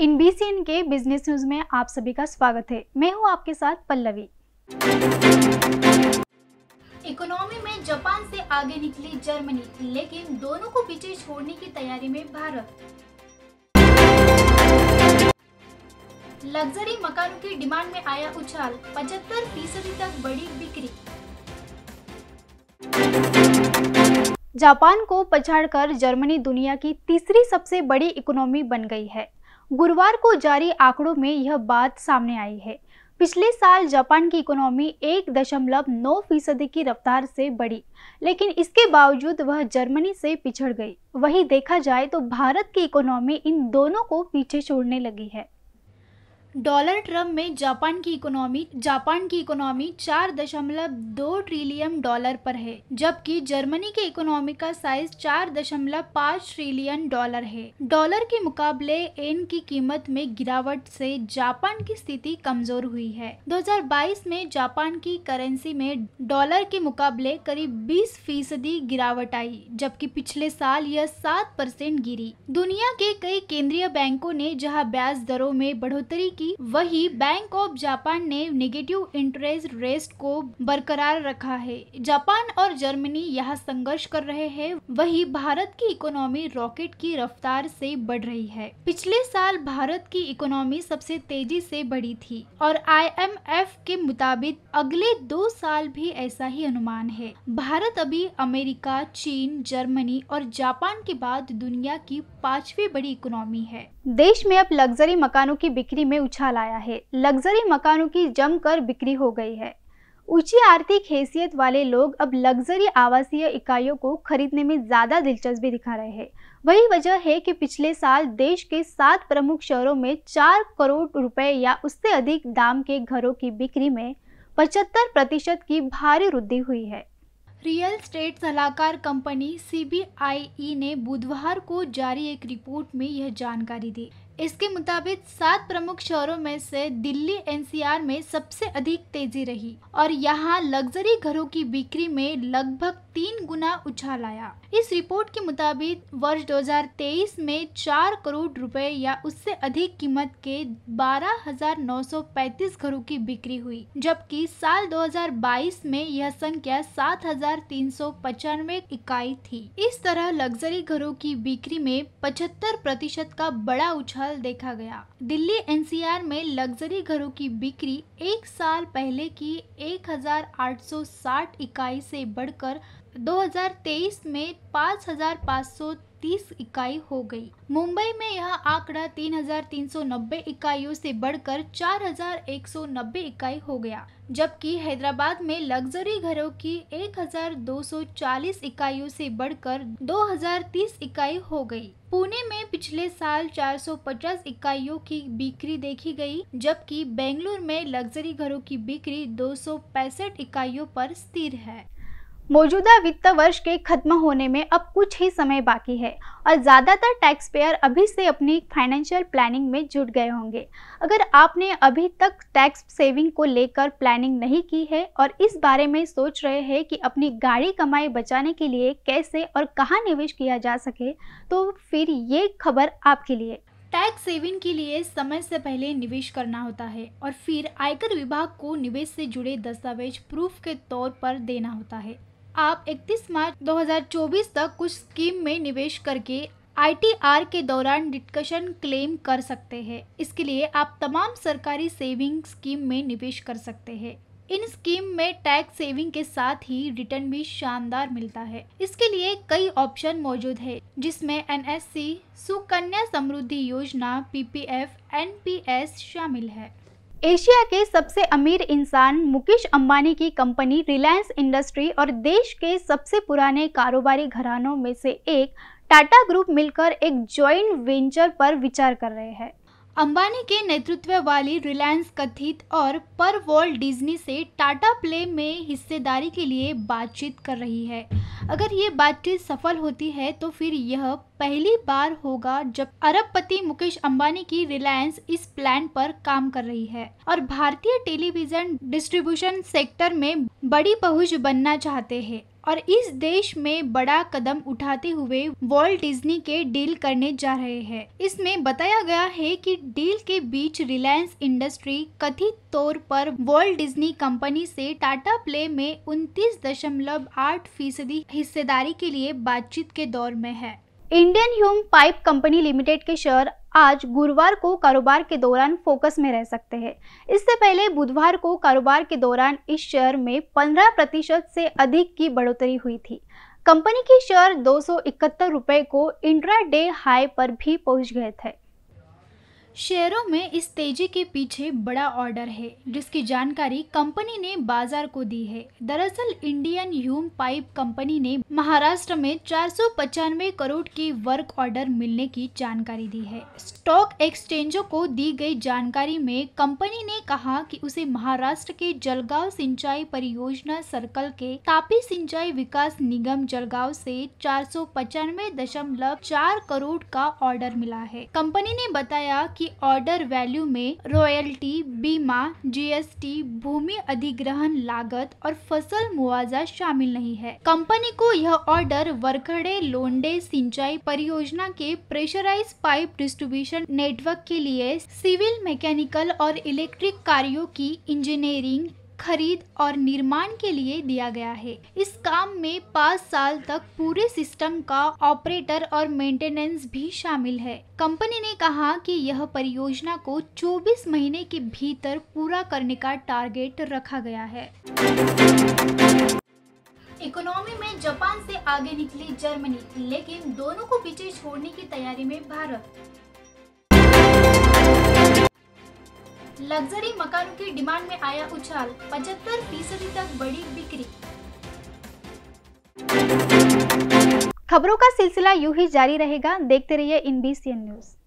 इन बी के business news में आप सभी का स्वागत है मैं हूं आपके साथ पल्लवी इकोनॉमी में जापान से आगे निकली जर्मनी लेकिन दोनों को पीछे छोड़ने की तैयारी में भारत लग्जरी मकानों की डिमांड में आया उछाल 75 फीसदी तक बड़ी बिक्री जापान को पछाड़कर जर्मनी दुनिया की तीसरी सबसे बड़ी इकोनॉमी बन गई है गुरुवार को जारी आंकड़ों में यह बात सामने आई है पिछले साल जापान की इकोनॉमी एक दशमलव नौ फीसदी की रफ्तार से बढ़ी लेकिन इसके बावजूद वह जर्मनी से पिछड़ गई वहीं देखा जाए तो भारत की इकोनॉमी इन दोनों को पीछे छोड़ने लगी है डॉलर ट्रम में जापान की इकोनॉमी जापान की इकोनॉमी चार दशमलव दो ट्रिलियन डॉलर पर है जबकि जर्मनी की इकोनॉमी का साइज चार दशमलव पाँच ट्रिलियन डॉलर है डॉलर के मुकाबले एन की कीमत में गिरावट से जापान की स्थिति कमजोर हुई है 2022 में जापान की करेंसी में डॉलर के मुकाबले करीब बीस फीसदी गिरावट आई जबकि पिछले साल यह सात परसेंट गिरी दुनिया के कई केंद्रीय बैंकों ने जहाँ ब्याज दरों में बढ़ोतरी की वही बैंक ऑफ जापान ने नेगेटिव इंटरेस्ट रेस्ट को बरकरार रखा है जापान और जर्मनी यह संघर्ष कर रहे हैं वही भारत की इकोनॉमी रॉकेट की रफ्तार से बढ़ रही है पिछले साल भारत की इकोनॉमी सबसे तेजी से बढ़ी थी और आईएमएफ के मुताबिक अगले दो साल भी ऐसा ही अनुमान है भारत अभी अमेरिका चीन जर्मनी और जापान के बाद दुनिया की पांचवी बड़ी इकोनॉमी है देश में अब लग्जरी मकानों की बिक्री में उछाल आया है लग्जरी मकानों की जमकर बिक्री हो गई है ऊंची आर्थिक हैसियत वाले लोग अब लग्जरी आवासीय इकाइयों को खरीदने में ज़्यादा दिलचस्पी दिखा रहे हैं वही वजह है कि पिछले साल देश के सात प्रमुख शहरों में चार करोड़ रुपए या उससे अधिक दाम के घरों की बिक्री में पचहत्तर प्रतिशत की भारी वृद्धि हुई है रियल स्टेट सलाहकार कंपनी सी ने बुधवार को जारी एक रिपोर्ट में यह जानकारी दी इसके मुताबिक सात प्रमुख शहरों में से दिल्ली एनसीआर में सबसे अधिक तेजी रही और यहाँ लग्जरी घरों की बिक्री में लगभग तीन गुना उछाल आया इस रिपोर्ट के मुताबिक वर्ष 2023 में चार करोड़ रुपए या उससे अधिक कीमत के 12,935 घरों की बिक्री हुई जबकि साल 2022 में यह संख्या सात हजार इकाई थी इस तरह लग्जरी घरों की बिक्री में पचहत्तर प्रतिशत का बड़ा उछाल उछल देखा गया दिल्ली एनसीआर में लग्जरी घरों की बिक्री एक साल पहले की 1860 इकाई से बढ़कर 2023 में तीस इकाई हो गई मुंबई में यह आंकड़ा 3,390 इकाइयों से बढ़कर 4,190 इकाई हो गया जबकि हैदराबाद में लग्जरी घरों की 1,240 इकाइयों से बढ़कर 2,030 इकाई हो गई। पुणे में पिछले साल 450 इकाइयों की बिक्री देखी गई, जबकि बेंगलुरु में लग्जरी घरों की बिक्री दो इकाइयों पर स्थिर है मौजूदा वित्त वर्ष के खत्म होने में अब कुछ ही समय बाकी है और ज़्यादातर टैक्स पेयर अभी से अपनी फाइनेंशियल प्लानिंग में जुट गए होंगे अगर आपने अभी तक टैक्स सेविंग को लेकर प्लानिंग नहीं की है और इस बारे में सोच रहे हैं कि अपनी गाड़ी कमाई बचाने के लिए कैसे और कहाँ निवेश किया जा सके तो फिर ये खबर आपके लिए टैक्स सेविंग के लिए समय से पहले निवेश करना होता है और फिर आयकर विभाग को निवेश से जुड़े दस्तावेज प्रूफ के तौर पर देना होता है आप 31 मार्च 2024 तक कुछ स्कीम में निवेश करके आईटीआर के दौरान डिस्कशन क्लेम कर सकते हैं इसके लिए आप तमाम सरकारी सेविंग स्कीम में निवेश कर सकते हैं इन स्कीम में टैक्स सेविंग के साथ ही रिटर्न भी शानदार मिलता है इसके लिए कई ऑप्शन मौजूद है जिसमें एनएससी सुकन्या समृद्धि योजना पीपीएफ एनपीएस शामिल है एशिया के सबसे अमीर इंसान मुकेश अंबानी की कंपनी रिलायंस इंडस्ट्री और देश के सबसे पुराने कारोबारी घरानों में से एक टाटा ग्रुप मिलकर एक जॉइंट वेंचर पर विचार कर रहे हैं अंबानी के नेतृत्व वाली रिलायंस कथित और पर वॉल्ट डिज्नी से टाटा प्ले में हिस्सेदारी के लिए बातचीत कर रही है अगर ये बातचीत सफल होती है तो फिर यह पहली बार होगा जब अरबपति मुकेश अंबानी की रिलायंस इस प्लान पर काम कर रही है और भारतीय टेलीविजन डिस्ट्रीब्यूशन सेक्टर में बड़ी पहुंच बनना चाहते हैं और इस देश में बड़ा कदम उठाते हुए वॉल्ट डिज्नी के डील करने जा रहे हैं इसमें बताया गया है कि डील के बीच रिलायंस इंडस्ट्री कथित तौर पर वॉल्ट डिज्नी कंपनी से टाटा प्ले में उनतीस दशमलव आठ फीसदी हिस्सेदारी के लिए बातचीत के दौर में है Indian Hume pipe company limited के शेयर आज गुरुवार को कारोबार के दौरान फोकस में रह सकते हैं इससे पहले बुधवार को कारोबार के दौरान इस शेयर में 15 प्रतिशत से अधिक की बढ़ोतरी हुई थी कंपनी के शेयर दो सौ को इंट्रा डे हाई पर भी पहुंच गए थे शेयरों में इस तेजी के पीछे बड़ा ऑर्डर है जिसकी जानकारी कंपनी ने बाजार को दी है दरअसल इंडियन ह्यूम पाइप कंपनी ने महाराष्ट्र में चार करोड़ की वर्क ऑर्डर मिलने की जानकारी दी है स्टॉक एक्सचेंजों को दी गई जानकारी में कंपनी ने कहा कि उसे महाराष्ट्र के जलगांव सिंचाई परियोजना सर्कल के तापी सिंचाई विकास निगम जलगांव से चार करोड़ का ऑर्डर मिला है कंपनी ने बताया कि ऑर्डर वैल्यू में रॉयल्टी बीमा जीएसटी भूमि अधिग्रहण लागत और फसल मुआवजा शामिल नहीं है कंपनी को यह ऑर्डर वरखड़े लोंडे सिंचाई परियोजना के प्रेशराइज पाइप डिस्ट्रीब्यूशन नेटवर्क के लिए सिविल मैकेनिकल और इलेक्ट्रिक कार्यो की इंजीनियरिंग खरीद और निर्माण के लिए दिया गया है इस काम में पाँच साल तक पूरे सिस्टम का ऑपरेटर और मेंटेनेंस भी शामिल है कंपनी ने कहा कि यह परियोजना को 24 महीने के भीतर पूरा करने का टारगेट रखा गया है इकोनॉमी में जापान से आगे निकली जर्मनी लेकिन दोनों को पीछे छोड़ने की तैयारी में भारत लग्जरी मकानों की डिमांड में आया उछाल पचहत्तर फीसदी तक बढ़ी बिक्री खबरों का सिलसिला यूं ही जारी रहेगा देखते रहिए इन बी न्यूज